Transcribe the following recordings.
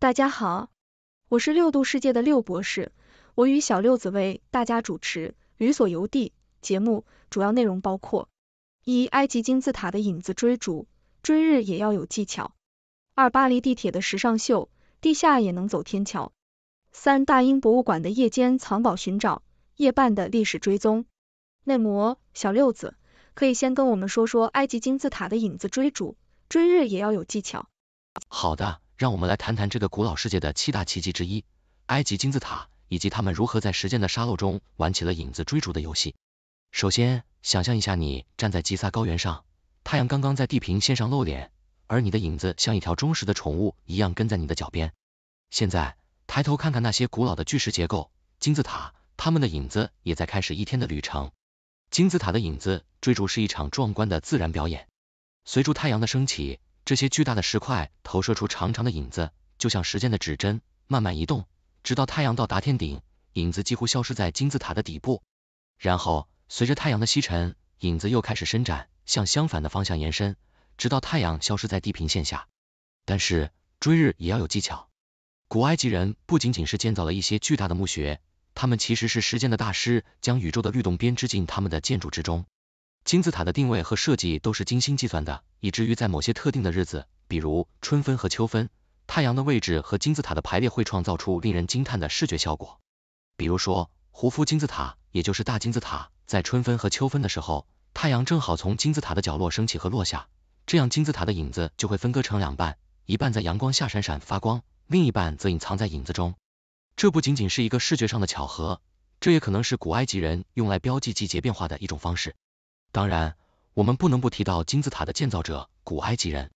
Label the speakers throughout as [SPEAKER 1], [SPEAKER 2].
[SPEAKER 1] 大家好，我是六度世界的六博士，我与小六子为大家主持《旅所游地》节目，主要内容包括：一、埃及金字塔的影子追逐，追日也要有技巧；二、巴黎地铁的时尚秀，地下也能走天桥；三、大英博物馆的夜间藏宝寻找，夜半的历史追踪。内模小六子，可以先跟我们说说埃及金字塔的影子追逐，追日也要有技巧。
[SPEAKER 2] 好的。让我们来谈谈这个古老世界的七大奇迹之一——埃及金字塔，以及他们如何在时间的沙漏中玩起了影子追逐的游戏。首先，想象一下你站在吉萨高原上，太阳刚刚在地平线上露脸，而你的影子像一条忠实的宠物一样跟在你的脚边。现在，抬头看看那些古老的巨石结构——金字塔，它们的影子也在开始一天的旅程。金字塔的影子追逐是一场壮观的自然表演，随着太阳的升起。这些巨大的石块投射出长长的影子，就像时间的指针慢慢移动，直到太阳到达天顶，影子几乎消失在金字塔的底部。然后随着太阳的西沉，影子又开始伸展，向相反的方向延伸，直到太阳消失在地平线下。但是追日也要有技巧，古埃及人不仅仅是建造了一些巨大的墓穴，他们其实是时间的大师，将宇宙的律动编织进他们的建筑之中。金字塔的定位和设计都是精心计算的，以至于在某些特定的日子，比如春分和秋分，太阳的位置和金字塔的排列会创造出令人惊叹的视觉效果。比如说，胡夫金字塔，也就是大金字塔，在春分和秋分的时候，太阳正好从金字塔的角落升起和落下，这样金字塔的影子就会分割成两半，一半在阳光下闪闪发光，另一半则隐藏在影子中。这不仅仅是一个视觉上的巧合，这也可能是古埃及人用来标记季节变化的一种方式。当然，我们不能不提到金字塔的建造者——古埃及人。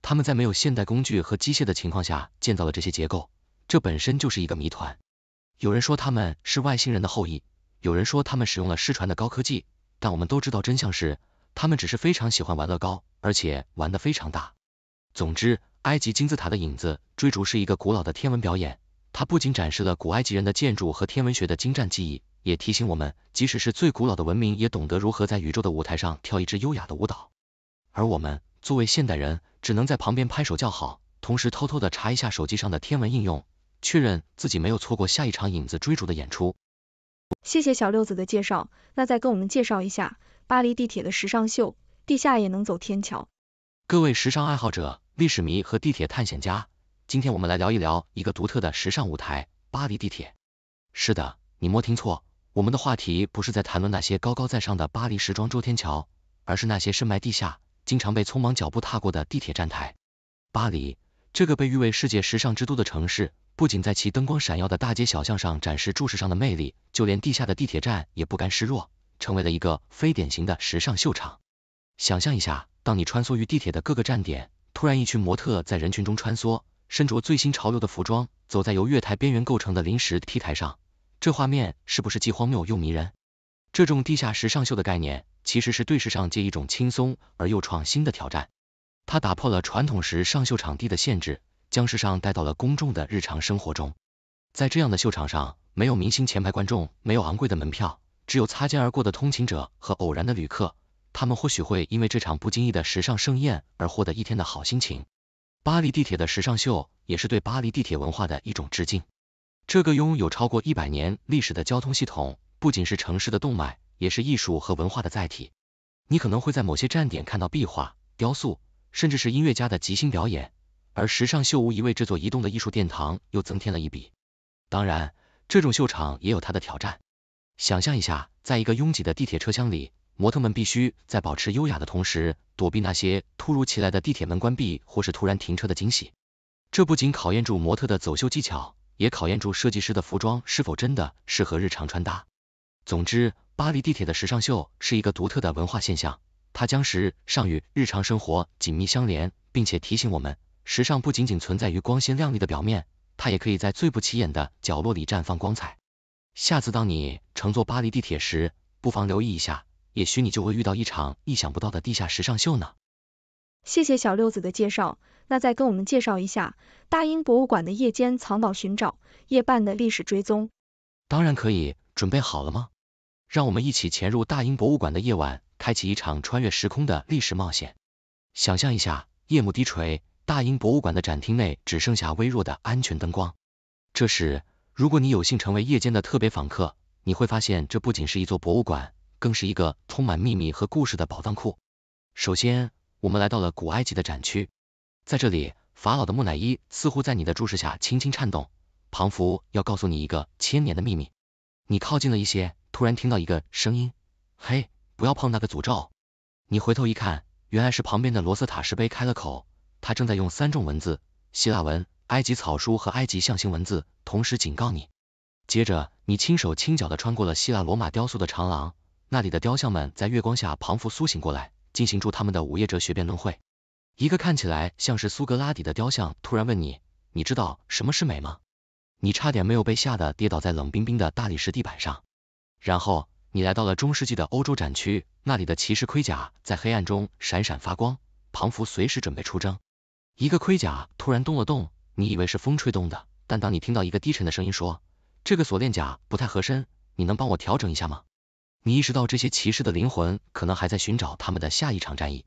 [SPEAKER 2] 他们在没有现代工具和机械的情况下建造了这些结构，这本身就是一个谜团。有人说他们是外星人的后裔，有人说他们使用了失传的高科技，但我们都知道真相是，他们只是非常喜欢玩乐高，而且玩得非常大。总之，埃及金字塔的影子追逐是一个古老的天文表演，它不仅展示了古埃及人的建筑和天文学的精湛技艺。也提醒我们，即使是最古老的文明，也懂得如何在宇宙的舞台上跳一支优雅的舞蹈。而我们作为现代人，只能在旁边拍手叫好，同时偷偷的查一下手机上的天文应用，确认自己没有错过下一场影子追逐的演出。谢谢小
[SPEAKER 1] 六子的介绍，那再跟我们介绍一下巴黎地铁的时尚秀，地下也能走天桥。
[SPEAKER 2] 各位时尚爱好者、历史迷和地铁探险家，今天我们来聊一聊一个独特的时尚舞台——巴黎地铁。是的，你没听错。我们的话题不是在谈论那些高高在上的巴黎时装周天桥，而是那些深埋地下、经常被匆忙脚步踏过的地铁站台。巴黎这个被誉为世界时尚之都的城市，不仅在其灯光闪耀的大街小巷上展示注视上的魅力，就连地下的地铁站也不甘示弱，成为了一个非典型的时尚秀场。想象一下，当你穿梭于地铁的各个站点，突然一群模特在人群中穿梭，身着最新潮流的服装，走在由月台边缘构成的临时 T 台上。这画面是不是既荒谬又迷人？这种地下时尚秀的概念，其实是对时尚界一种轻松而又创新的挑战。它打破了传统时尚秀场地的限制，将时尚带到了公众的日常生活中。在这样的秀场上，没有明星、前排观众，没有昂贵的门票，只有擦肩而过的通勤者和偶然的旅客。他们或许会因为这场不经意的时尚盛宴而获得一天的好心情。巴黎地铁的时尚秀，也是对巴黎地铁文化的一种致敬。这个拥有超过一百年历史的交通系统，不仅是城市的动脉，也是艺术和文化的载体。你可能会在某些站点看到壁画、雕塑，甚至是音乐家的即兴表演。而时尚秀无疑为这座移动的艺术殿堂又增添了一笔。当然，这种秀场也有它的挑战。想象一下，在一个拥挤的地铁车厢里，模特们必须在保持优雅的同时，躲避那些突如其来的地铁门关闭或是突然停车的惊喜。这不仅考验住模特的走秀技巧。也考验住设计师的服装是否真的适合日常穿搭。总之，巴黎地铁的时尚秀是一个独特的文化现象，它将时尚与日常生活紧密相连，并且提醒我们，时尚不仅仅存在于光鲜亮丽的表面，它也可以在最不起眼的角落里绽放光彩。下次当你乘坐巴黎地铁时，不妨留意一下，也许你就会遇到一场意想不到的地下时尚秀呢。
[SPEAKER 1] 谢谢小六子的介绍，那再跟我们介绍一下大英博物馆的夜间藏宝寻找、夜半的历史追踪。
[SPEAKER 2] 当然可以，准备好了吗？让我们一起潜入大英博物馆的夜晚，开启一场穿越时空的历史冒险。想象一下，夜幕低垂，大英博物馆的展厅内只剩下微弱的安全灯光。这时，如果你有幸成为夜间的特别访客，你会发现这不仅是一座博物馆，更是一个充满秘密和故事的宝藏库。首先，我们来到了古埃及的展区，在这里，法老的木乃伊似乎在你的注视下轻轻颤动。庞福要告诉你一个千年的秘密。你靠近了一些，突然听到一个声音：“嘿，不要碰那个诅咒！”你回头一看，原来是旁边的罗斯塔石碑开了口，他正在用三种文字——希腊文、埃及草书和埃及象形文字，同时警告你。接着，你轻手轻脚地穿过了希腊罗马雕塑的长廊，那里的雕像们在月光下彷佛苏醒过来。进行住他们的午夜哲学辩论会，一个看起来像是苏格拉底的雕像突然问你，你知道什么是美吗？你差点没有被吓得跌倒在冷冰冰的大理石地板上。然后你来到了中世纪的欧洲展区，那里的骑士盔甲在黑暗中闪闪发光，庞福随时准备出征。一个盔甲突然动了动，你以为是风吹动的，但当你听到一个低沉的声音说，这个锁链甲不太合身，你能帮我调整一下吗？你意识到这些骑士的灵魂可能还在寻找他们的下一场战役。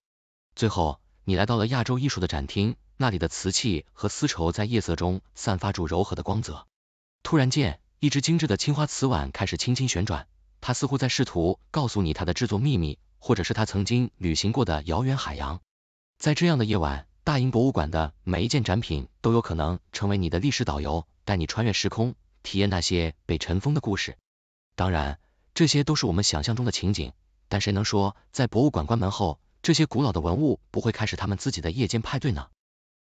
[SPEAKER 2] 最后，你来到了亚洲艺术的展厅，那里的瓷器和丝绸在夜色中散发出柔和的光泽。突然间，一只精致的青花瓷碗开始轻轻旋转，它似乎在试图告诉你它的制作秘密，或者是它曾经旅行过的遥远海洋。在这样的夜晚，大英博物馆的每一件展品都有可能成为你的历史导游，带你穿越时空，体验那些被尘封的故事。当然。这些都是我们想象中的情景，但谁能说在博物馆关门后，这些古老的文物不会开始他们自己的夜间派对呢？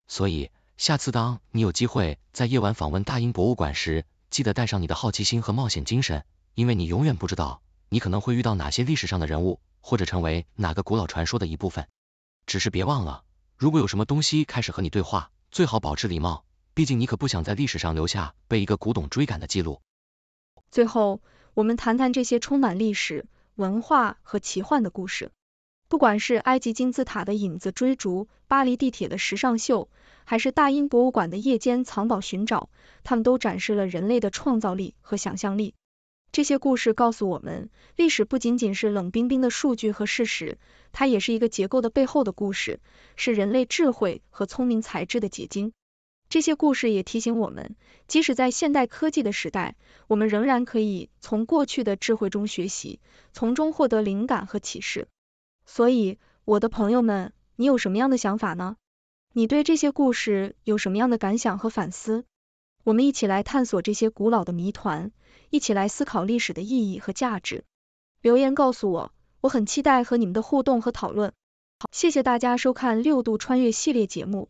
[SPEAKER 2] 所以，下次当你有机会在夜晚访问大英博物馆时，记得带上你的好奇心和冒险精神，因为你永远不知道你可能会遇到哪些历史上的人物，或者成为哪个古老传说的一部分。只是别忘了，如果有什么东西开始和你对话，最好保持礼貌，毕竟你可不想在历史上留下被一个古董追赶的记录。
[SPEAKER 1] 最后。我们谈谈这些充满历史文化和奇幻的故事。不管是埃及金字塔的影子追逐、巴黎地铁的时尚秀，还是大英博物馆的夜间藏宝寻找，他们都展示了人类的创造力和想象力。这些故事告诉我们，历史不仅仅是冷冰冰的数据和事实，它也是一个结构的背后的故事，是人类智慧和聪明才智的结晶。这些故事也提醒我们，即使在现代科技的时代，我们仍然可以从过去的智慧中学习，从中获得灵感和启示。所以，我的朋友们，你有什么样的想法呢？你对这些故事有什么样的感想和反思？我们一起来探索这些古老的谜团，一起来思考历史的意义和价值。留言告诉我，我很期待和你们的互动和讨论。好，谢谢大家收看六度穿越系列节目。